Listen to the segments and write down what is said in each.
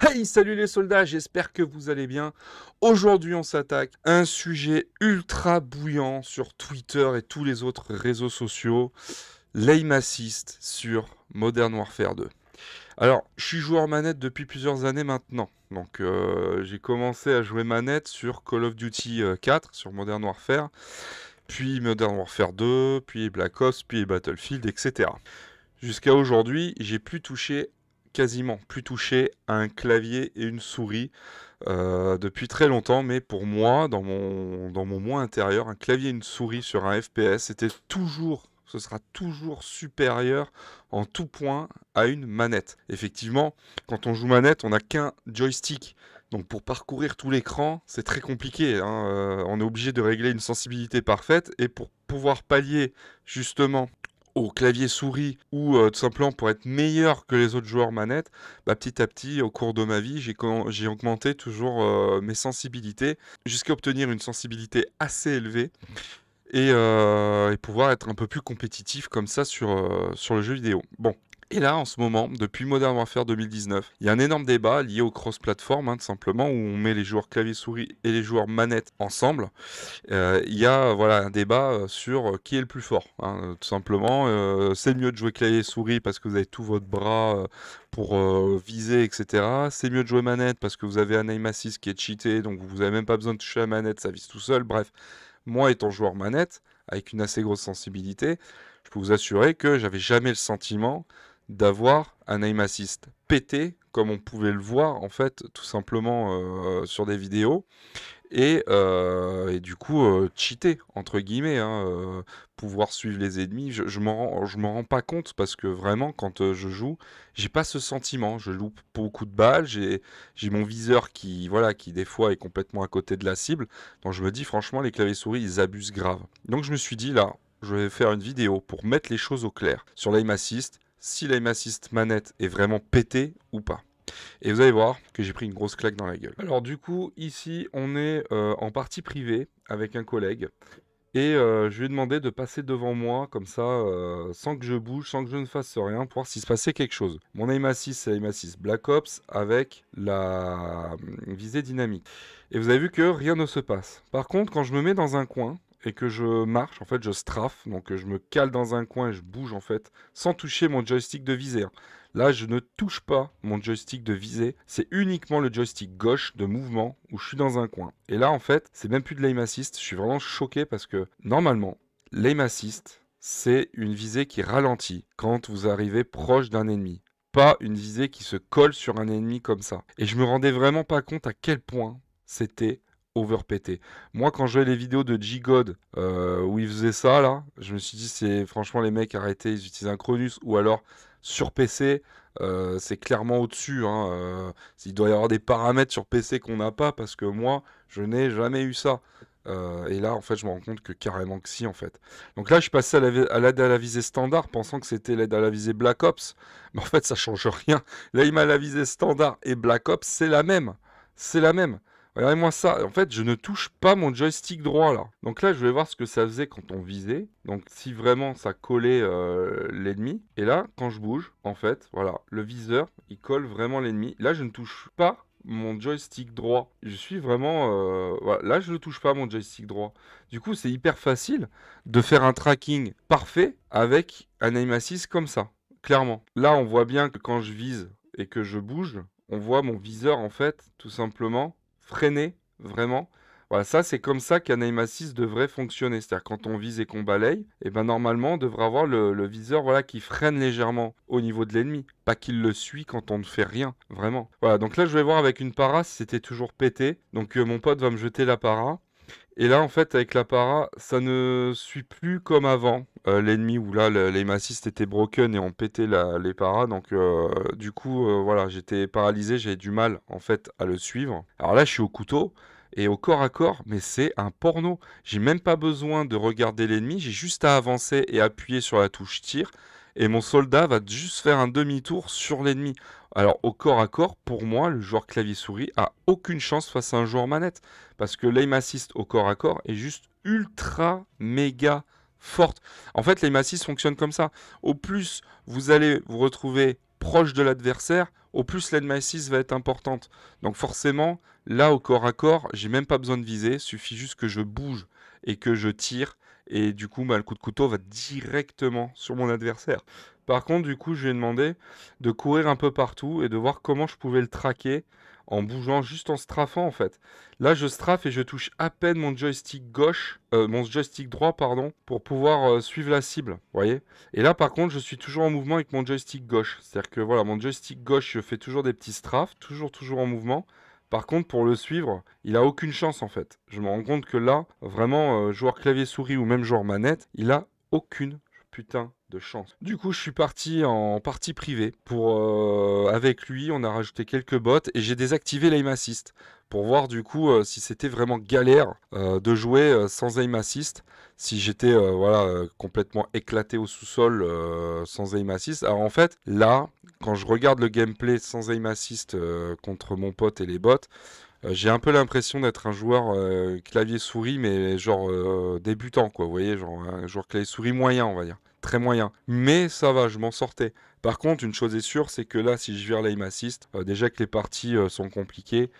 Hey, salut les soldats, j'espère que vous allez bien. Aujourd'hui, on s'attaque à un sujet ultra bouillant sur Twitter et tous les autres réseaux sociaux, l'aim assist sur Modern Warfare 2. Alors, je suis joueur manette depuis plusieurs années maintenant. Donc, euh, j'ai commencé à jouer manette sur Call of Duty 4, euh, sur Modern Warfare, puis Modern Warfare 2, puis Black Ops, puis Battlefield, etc. Jusqu'à aujourd'hui, j'ai pu toucher quasiment plus touché à un clavier et une souris euh, depuis très longtemps, mais pour moi, dans mon, dans mon moi intérieur, un clavier et une souris sur un FPS c'était toujours ce sera toujours supérieur en tout point à une manette. Effectivement, quand on joue manette, on n'a qu'un joystick. Donc pour parcourir tout l'écran, c'est très compliqué. Hein, euh, on est obligé de régler une sensibilité parfaite. Et pour pouvoir pallier justement au clavier souris ou euh, tout simplement pour être meilleur que les autres joueurs manette, bah, petit à petit, au cours de ma vie, j'ai augmenté toujours euh, mes sensibilités jusqu'à obtenir une sensibilité assez élevée et, euh, et, pouvoir être un peu plus compétitif comme ça sur, sur le jeu vidéo. Bon, et là, en ce moment, depuis Modern Warfare 2019, il y a un énorme débat lié au cross-platform, hein, tout simplement, où on met les joueurs clavier-souris et les joueurs manette ensemble. Euh, il y a voilà, un débat euh, sur euh, qui est le plus fort, hein, tout simplement. c'est mieux de jouer clavier-souris parce que vous avez tout votre bras pour viser, etc. C'est mieux de jouer manette parce que vous avez un aim assist qui est cheaté, donc vous n'avez même pas besoin de toucher la manette, ça vise tout seul. Bref, moi étant joueur manette, avec une assez grosse sensibilité, je peux vous assurer que j'avais jamais le sentiment d'avoir un aim assist pété, comme on pouvait le voir en fait tout simplement euh, sur des vidéos, et, euh, et du coup euh, cheater entre guillemets, hein, euh, pouvoir suivre les ennemis. Je, je m'en rends pas compte parce que vraiment quand je joue, j'ai pas ce sentiment. Je loupe beaucoup de balles, j'ai j'ai mon viseur qui voilà qui des fois est complètement à côté de la cible. Donc je me dis franchement les claviers souris ils abusent grave. Donc je me suis dit là je vais faire une vidéo pour mettre les choses au clair sur l'aim assist, si l'aim manette est vraiment pété ou pas. Et vous allez voir que j'ai pris une grosse claque dans la gueule. Alors du coup, ici, on est euh, en partie privée avec un collègue. Et euh, je lui ai demandé de passer devant moi, comme ça, euh, sans que je bouge, sans que je ne fasse rien, pour voir s'il se passait quelque chose. Mon aim assist, c'est Black Ops avec la visée dynamique. Et vous avez vu que rien ne se passe. Par contre, quand je me mets dans un coin, et que je marche, en fait, je strafe, donc je me cale dans un coin et je bouge, en fait, sans toucher mon joystick de visée. Hein. Là, je ne touche pas mon joystick de visée, c'est uniquement le joystick gauche de mouvement où je suis dans un coin. Et là, en fait, c'est même plus de l'aim assist, je suis vraiment choqué parce que, normalement, l'aim assist, c'est une visée qui ralentit quand vous arrivez proche d'un ennemi pas une visée qui se colle sur un ennemi comme ça. Et je me rendais vraiment pas compte à quel point c'était overpété. Moi, quand je les vidéos de g euh, où ils faisaient ça, là, je me suis dit, c'est franchement les mecs arrêtés, ils utilisent un Cronus ou alors sur PC. Euh, c'est clairement au-dessus. Hein, euh, il doit y avoir des paramètres sur PC qu'on n'a pas parce que moi, je n'ai jamais eu ça. et là, en fait, je me rends compte que carrément que si, en fait. Donc là, je suis passé à l'aide à, la visée standard, pensant que c'était l'aide à la visée Black Ops. Mais en fait, ça change rien. Là, il m'a la visée standard et Black Ops, c'est la même. C'est la même. Regardez-moi ça. En fait, je ne touche pas mon joystick droit là. Donc là, je vais voir ce que ça faisait quand on visait. Donc si vraiment ça collait euh, l'ennemi. Et là, quand je bouge, en fait, voilà, le viseur, il colle vraiment l'ennemi. Là, je ne touche pas mon joystick droit. Je suis vraiment... Euh, voilà. Là, je ne touche pas mon joystick droit. Du coup, c'est hyper facile de faire un tracking parfait avec un aim assist comme ça. Clairement. Là, on voit bien que quand je vise et que je bouge, on voit mon viseur, en fait, tout simplement, freiner, vraiment. Voilà, ça, c'est comme ça qu'un aim devrait fonctionner. C'est-à-dire, quand on vise et qu'on balaye, et eh ben, normalement, on devrait avoir le, viseur voilà, qui freine légèrement au niveau de l'ennemi. Pas qu'il le suit quand on ne fait rien, vraiment. Voilà, donc là, je vais voir avec une para si c'était toujours pété. Donc, euh, mon pote va me jeter la para. Et là, en fait, avec la para, ça ne suit plus comme avant. Euh, l'ennemi où là, les massistes étaient broken et ont pété les paras. Donc, euh, du coup, euh, voilà, j'étais paralysé, j'avais du mal, en fait, à le suivre. Alors là, je suis au couteau et au corps à corps, mais c'est un porno. J'ai même pas besoin de regarder l'ennemi, j'ai juste à avancer et appuyer sur la touche tir et mon soldat va juste faire un demi-tour sur l'ennemi. Alors au corps à corps, pour moi, le joueur clavier-souris a aucune chance face à un joueur manette, parce que l'aim assist au corps à corps est juste ultra méga forte. En fait, l'aim assist fonctionne comme ça. Au plus, vous allez vous retrouver proche de l'adversaire, au plus l'aim assist va être importante. Donc forcément, là au corps à corps, j'ai même pas besoin de viser, suffit juste que je bouge et que je tire et du coup, bah, le coup de couteau va directement sur mon adversaire. Par contre, du coup, je lui ai demandé de courir un peu partout et de voir comment je pouvais le traquer en bougeant, juste en strafant en fait. Là, je strafe et je touche à peine mon joystick gauche, euh, mon joystick droit, pardon, pour pouvoir euh, suivre la cible, voyez. Et là, par contre, je suis toujours en mouvement avec mon joystick gauche. C'est-à-dire que voilà, mon joystick gauche, je fais toujours des petits strafes, toujours, toujours en mouvement. Par contre, pour le suivre, il a aucune chance en fait. Je me rends compte que là, vraiment, euh, joueur clavier souris ou même joueur manette, il a aucune putain de chance. Du coup, je suis parti en partie privée pour euh, avec lui. On a rajouté quelques bots et j'ai désactivé l'aim assist pour voir du coup euh, si c'était vraiment galère euh, de jouer sans aim assist. Si j'étais voilà complètement éclaté au sous-sol sans aim assist. Alors en fait, là, quand je regarde le gameplay sans aim assist contre mon pote et les bots. J'ai un peu l'impression d'être un joueur clavier-souris, mais genre débutant, quoi. Vous voyez, genre un joueur clavier-souris moyen, on va dire très moyen. Mais ça va, je m'en sortais. Par contre, une chose est sûre, c'est que là, si je vire l'aim assist, euh, déjà que les parties euh, sont compliquées,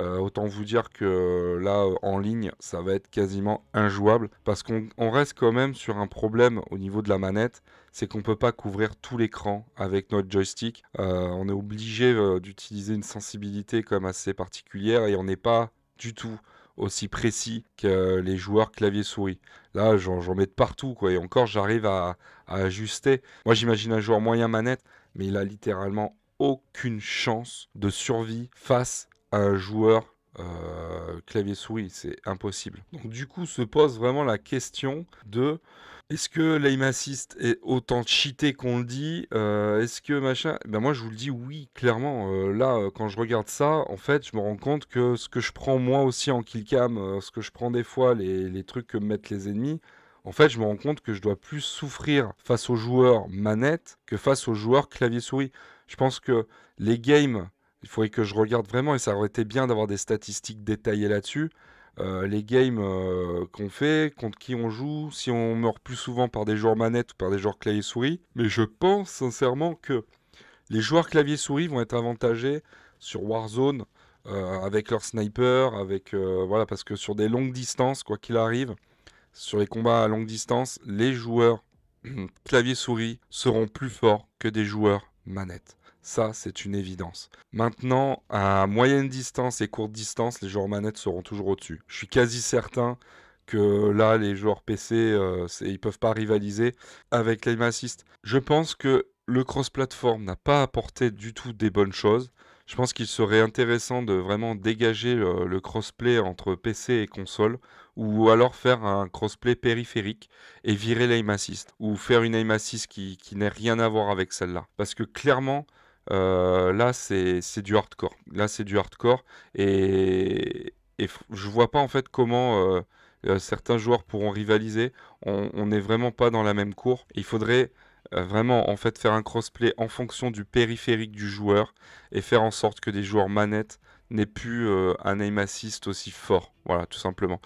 euh, autant vous dire que là, en ligne, ça va être quasiment injouable parce qu'on reste quand même sur un problème au niveau de la manette, c'est qu'on ne peut pas couvrir tout l'écran avec notre joystick. on est obligé d'utiliser une sensibilité comme assez particulière et on n'est pas du tout aussi précis que les joueurs clavier-souris. Là, j'en mets de partout, quoi. Et encore, j'arrive à, ajuster. Moi, j'imagine un joueur moyen manette, mais il a littéralement aucune chance de survie face à un joueur euh, euh, clavier-souris, c'est impossible. Donc du coup se pose vraiment la question de est-ce que l'aim assist est autant cheaté qu'on le dit euh, Est-ce que machin Ben moi je vous le dis oui, clairement. Euh, là, quand je regarde ça, en fait, je me rends compte que ce que je prends moi aussi en killcam, ce que je prends des fois, les, les trucs que mettent les ennemis, en fait, je me rends compte que je dois plus souffrir face aux joueurs manette que face aux joueurs clavier-souris. Je pense que les games il faudrait que je regarde vraiment et ça aurait été bien d'avoir des statistiques détaillées là-dessus. Euh, les games euh, qu'on fait, contre qui on joue, si on meurt plus souvent par des joueurs manettes ou par des joueurs clavier souris. Mais je pense sincèrement que les joueurs clavier souris vont être avantagés sur Warzone euh, avec leur sniper, avec voilà parce que sur des longues distances, quoi qu'il arrive, sur les combats à longue distance, les joueurs clavier souris seront plus forts que des joueurs manettes. Ça, c'est une évidence. Maintenant, à moyenne distance et courte distance, les joueurs manettes seront toujours au-dessus. Je suis quasi certain que là, les joueurs PC, ne euh, ils peuvent pas rivaliser avec l'aim assist. Je pense que le cross-platform n'a pas apporté du tout des bonnes choses. Je pense qu'il serait intéressant de vraiment dégager le, cross crossplay entre PC et console, ou alors faire un crossplay périphérique et virer l'aim assist, ou faire une aim assist qui, qui n'ait rien à voir avec celle-là. Parce que clairement, euh, là, c'est du hardcore. Là, c'est du hardcore. Et, et je vois pas en fait comment euh, euh, certains joueurs pourront rivaliser. On n'est vraiment pas dans la même cour. Il faudrait vraiment en fait faire un crossplay en fonction du périphérique du joueur et faire en sorte que des joueurs manettes n'est plus euh, un aim assist aussi fort. Voilà, tout simplement.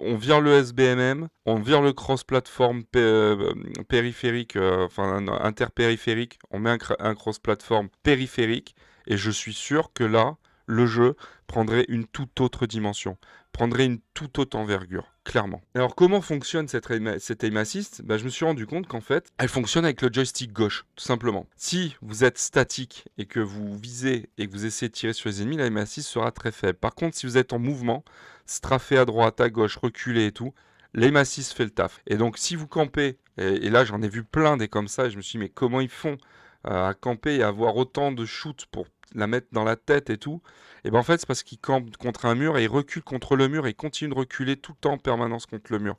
On vire le SBMM, on vire le cross-platform euh, périphérique, euh, enfin interpériphérique, on met un, cross-platform périphérique, et je suis sûr que là, le jeu prendrait une toute autre dimension prendrait une toute haute envergure, clairement. Alors comment fonctionne cette, aim cette assist bah, Je me suis rendu compte qu'en fait, elle fonctionne avec le joystick gauche, tout simplement. Si vous êtes statique et que vous visez et que vous essayez de tirer sur les ennemis, la assist sera très faible. Par contre, si vous êtes en mouvement, strafé à droite, à gauche, reculé et tout, l'aim assist fait le taf. Et donc si vous campez, et, et là j'en ai vu plein des comme ça, et je me suis dit mais comment ils font euh, à camper et avoir autant de shoots pour la mettre dans la tête et tout, et ben en fait c'est parce qu'ils campe contre un mur et il recule contre le mur et il continue de reculer tout le temps en permanence contre le mur.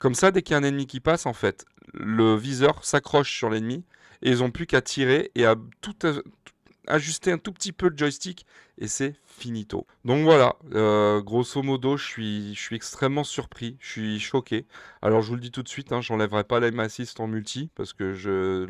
Comme ça, dès qu'il y a un ennemi qui passe, en fait, le viseur s'accroche sur l'ennemi et ils ont plus qu'à tirer et à tout ajuster un tout petit peu le joystick et c'est finito. Donc voilà, euh, grosso modo, je suis, je suis extrêmement surpris, je suis choqué. Alors je vous le dis tout de suite, je hein, j'enlèverai pas l'aim assist en multi parce que le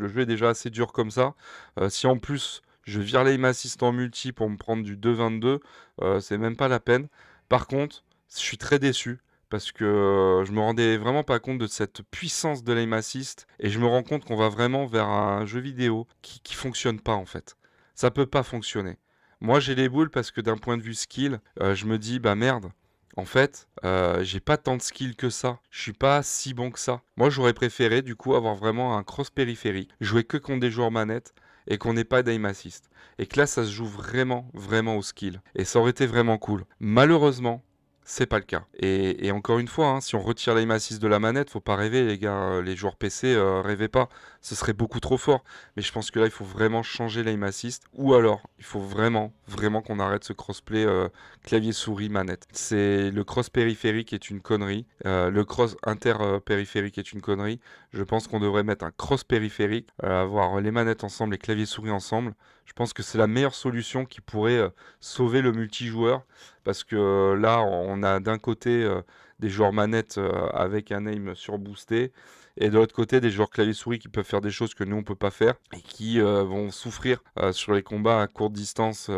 jeu est déjà assez dur comme ça. Euh, si en plus je vire l'aim assist en multi pour me prendre du 2.22 22 euh, c'est même pas la peine. Par contre, je suis très déçu parce que je me rendais vraiment pas compte de cette puissance de l'aim assist et je me rends compte qu'on va vraiment vers un jeu vidéo qui, qui fonctionne pas en fait ça peut pas fonctionner. Moi, j'ai les boules parce que d'un point de vue skill, euh, je me dis, bah merde, en fait, euh, j'ai pas tant de skill que ça. Je suis pas si bon que ça. Moi, j'aurais préféré, du coup, avoir vraiment un cross périphérique, jouer que contre des joueurs manettes et qu'on n'ait pas d'aim assist. Et que là, ça se joue vraiment, vraiment au skill. Et ça aurait été vraiment cool. Malheureusement, c'est pas le cas. Et, encore une fois, hein, si on retire l'aim assist de la manette, faut pas rêver, les gars. Euh, les joueurs PC, ne euh, rêvez pas. Ce serait beaucoup trop fort. Mais je pense que là, il faut vraiment changer l'aim assist. Ou alors, il faut vraiment, vraiment qu'on arrête ce crossplay euh, clavier-souris-manette. C'est le cross périphérique est une connerie. le cross inter-périphérique est une connerie. Je pense qu'on devrait mettre un cross périphérique, avoir les manettes ensemble, les claviers-souris ensemble. Je pense que c'est la meilleure solution qui pourrait sauver le multijoueur parce que euh, là, on a d'un côté euh, des joueurs manettes euh, avec un aim surboosté, et de l'autre côté des joueurs clavier-souris qui peuvent faire des choses que nous, on ne peut pas faire, et qui vont souffrir sur les combats à courte distance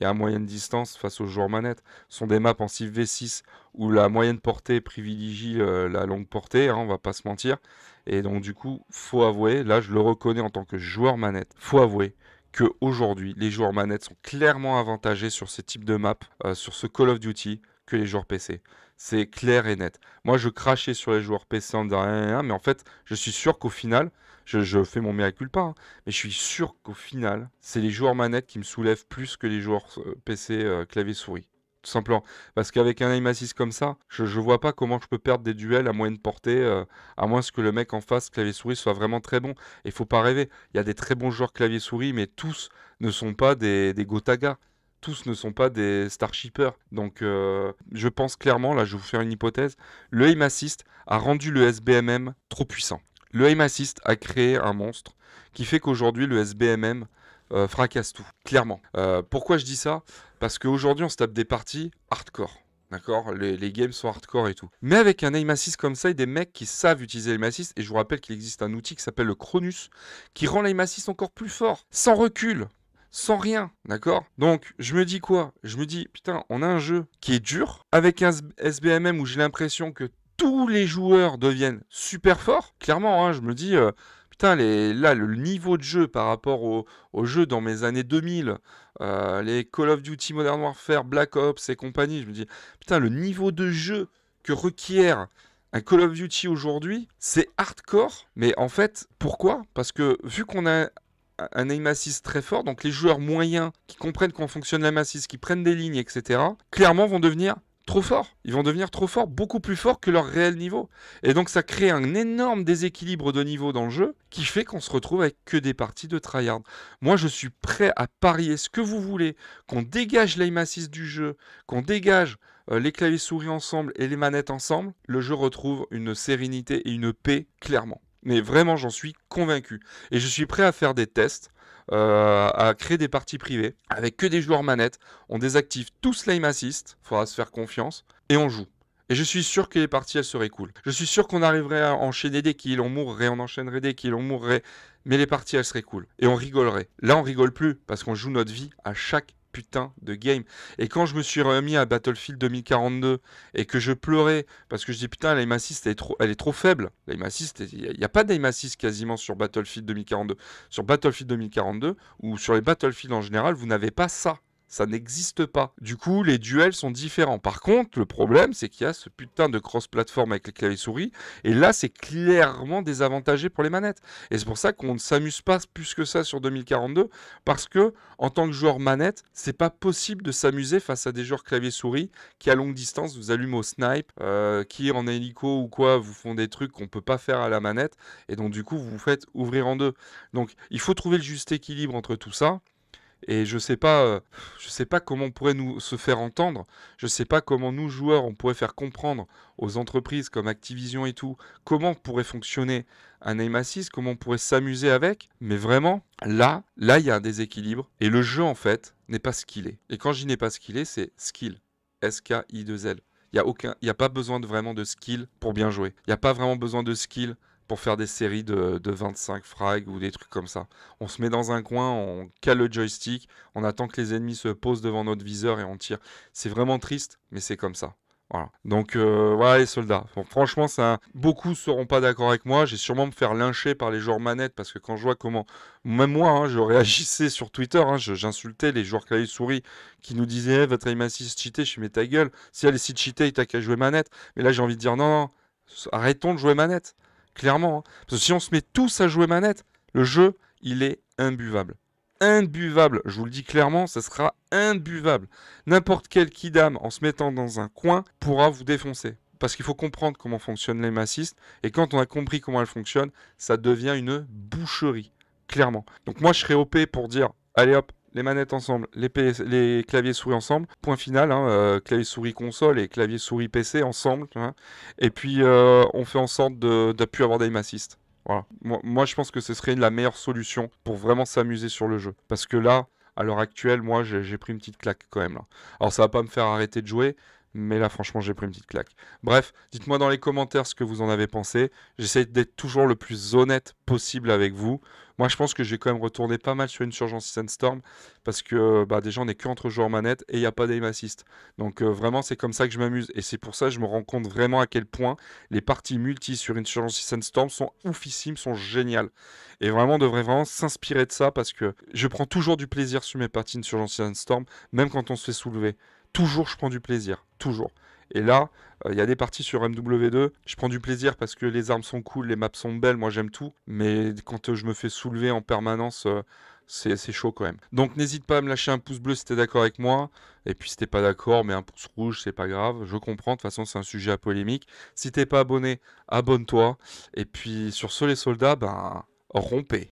et à moyenne distance face aux joueurs manettes. Ce sont des maps en 6v6 où la moyenne portée privilégie la longue portée, On hein, on va pas se mentir. Et donc du coup, faut avouer, là je le reconnais en tant que joueur manette, faut avouer que aujourd'hui les joueurs manettes sont clairement avantagés sur ce type de map, euh, sur ce Call of Duty, que les joueurs PC. C'est clair et net. Moi, je crachais sur les joueurs PC en disant ah, ah, ah, mais en fait, je suis sûr qu'au final, je, fais mon miracle pas, hein, mais je suis sûr qu'au final, c'est les joueurs manettes qui me soulèvent plus que les joueurs euh, PC euh, clavier souris tout simplement. Parce qu'avec un aim assist comme ça, je, ne vois pas comment je peux perdre des duels à moyenne portée, euh, à moins que le mec en face clavier-souris soit vraiment très bon. Et faut pas rêver, il y a des très bons joueurs clavier-souris, mais tous ne sont pas des, des Gotaga. Tous ne sont pas des Starshippers. Donc euh, je pense clairement, là je vais vous faire une hypothèse, le aim assist a rendu le SBMM trop puissant. Le aim assist a créé un monstre qui fait qu'aujourd'hui le SBMM euh, fracasse tout, clairement. Euh, pourquoi je dis ça Parce qu'aujourd'hui, on se tape des parties hardcore. D'accord les, games sont hardcore et tout. Mais avec un aim assist comme ça il y a des mecs qui savent utiliser l'aim assist, et je vous rappelle qu'il existe un outil qui s'appelle le Cronus, qui rend l'aim assist encore plus fort, sans recul, sans rien, d'accord Donc, je me dis quoi Je me dis, putain, on a un jeu qui est dur, avec un SBMM où j'ai l'impression que tous les joueurs deviennent super forts. Clairement, hein, je me dis, euh, putain, là, le niveau de jeu par rapport au, jeux jeu dans mes années 2000, euh, les Call of Duty Modern Warfare, Black Ops et compagnie, je me dis, putain, le niveau de jeu que requiert un Call of Duty aujourd'hui, c'est hardcore, mais en fait, pourquoi Parce que vu qu'on a un aim assist très fort, donc les joueurs moyens qui comprennent comment fonctionne l'aim assist, qui prennent des lignes, etc., clairement vont devenir trop fort. Ils vont devenir trop forts, beaucoup plus forts que leur réel niveau. Et donc ça crée un énorme déséquilibre de niveau dans le jeu qui fait qu'on se retrouve avec que des parties de tryhard. Moi je suis prêt à parier ce que vous voulez, qu'on dégage l'aim du jeu, qu'on dégage euh, les claviers souris ensemble et les manettes ensemble, le jeu retrouve une sérénité et une paix clairement. Mais vraiment j'en suis convaincu. Et je suis prêt à faire des tests euh, à créer des parties privées avec que des joueurs manettes. On désactive tout Slime assist, faudra se faire confiance, et on joue. Et je suis sûr que les parties, elles seraient cool. Je suis sûr qu'on arriverait à enchaîner des kills, on mourrait, on enchaînerait des kills, on mourrait. Mais les parties, elles seraient cool. Et on rigolerait. Là, on rigole plus, parce qu'on joue notre vie à chaque putain de game. Et quand je me suis remis à Battlefield 2042 et que je pleurais parce que je dis putain, l'aim assist elle est trop, elle est trop faible. L'aim assist, il n'y a, pas d'aim assist quasiment sur Battlefield 2042. Sur Battlefield 2042 ou sur les Battlefield en général, vous n'avez pas ça. Ça n'existe pas. Du coup, les duels sont différents. Par contre, le problème, c'est qu'il y a ce putain de cross-platform avec les claviers souris. Et là, c'est clairement désavantagé pour les manettes. Et c'est pour ça qu'on ne s'amuse pas plus que ça sur 2042. Parce que, en tant que joueur manette, c'est pas possible de s'amuser face à des joueurs clavier-souris qui, à longue distance, vous allument au snipe, euh, qui en hélico ou quoi, vous font des trucs qu'on peut pas faire à la manette. Et donc, du coup, vous vous faites ouvrir en deux. Donc, il faut trouver le juste équilibre entre tout ça. Et je sais pas, euh, je sais pas comment on pourrait nous se faire entendre. Je ne sais pas comment nous joueurs on pourrait faire comprendre aux entreprises comme Activision et tout comment pourrait fonctionner un aim assist, comment on pourrait s'amuser avec. Mais vraiment, là, là il y a un déséquilibre et le jeu en fait n'est pas ce qu'il est. Et quand je dis n'est pas est, c'est skill, S K I 2 L. Il n'y a, aucun, a pas besoin de, vraiment de skill pour bien jouer. Il n'y a pas vraiment besoin de skill pour faire des séries de, 25 frags ou des trucs comme ça. On se met dans un coin, on cale le joystick, on attend que les ennemis se posent devant notre viseur et on tire. C'est vraiment triste, mais c'est comme ça. Voilà. Donc euh, voilà les soldats. franchement, ça, beaucoup seront pas d'accord avec moi. J'ai sûrement me faire lyncher par les joueurs manettes parce que quand je vois comment, même moi, hein, je réagissais sur Twitter, hein, j'insultais les joueurs clavier souris qui nous disaient eh, votre aim assist cheaté, je mets ta gueule. Si elle est si il t'a qu'à jouer manette. Mais là, j'ai envie de dire non, arrêtons de jouer manette. Clairement. Hein. Parce que si on se met tous à jouer manette, le jeu, il est imbuvable. Imbuvable, je vous le dis clairement, ça sera imbuvable. N'importe quel kidam en se mettant dans un coin pourra vous défoncer. Parce qu'il faut comprendre comment fonctionnent les massistes. Et quand on a compris comment elles fonctionnent, ça devient une boucherie. Clairement. Donc moi, je serai OP pour dire, allez hop, les manettes ensemble, les, claviers souris ensemble, point final, hein, euh, clavier souris console et clavier souris PC ensemble. et puis euh, on fait en sorte de, ne plus avoir d'aim assist. Voilà. Moi, je pense que ce serait la meilleure solution pour vraiment s'amuser sur le jeu. Parce que là, à l'heure actuelle, moi j'ai pris une petite claque quand même. Alors ça va pas me faire arrêter de jouer, mais là franchement j'ai pris une petite claque. Bref, dites-moi dans les commentaires ce que vous en avez pensé. J'essaie d'être toujours le plus honnête possible avec vous. Moi je pense que j'ai quand même retourné pas mal sur une surgence Sandstorm parce que bah, déjà on n'est qu'entre joueurs manette et il n'y a pas d'aim assist. Donc euh, vraiment c'est comme ça que je m'amuse et c'est pour ça que je me rends compte vraiment à quel point les parties multi sur une surgence Sandstorm sont oufissimes, sont géniales. Et vraiment on devrait vraiment s'inspirer de ça parce que je prends toujours du plaisir sur mes parties de Sandstorm même quand on se fait soulever toujours je prends du plaisir, toujours. Et là, il euh, y a des parties sur MW2, je prends du plaisir parce que les armes sont cool, les maps sont belles, moi j'aime tout, mais quand euh, je me fais soulever en permanence, euh, c'est chaud quand même. Donc n'hésite pas à me lâcher un pouce bleu si t'es d'accord avec moi, et puis si t'es pas d'accord, mais un pouce rouge, c'est pas grave, je comprends, de toute façon c'est un sujet à polémique. Si t'es pas abonné, abonne-toi, et puis sur ce les soldats, ben rompez.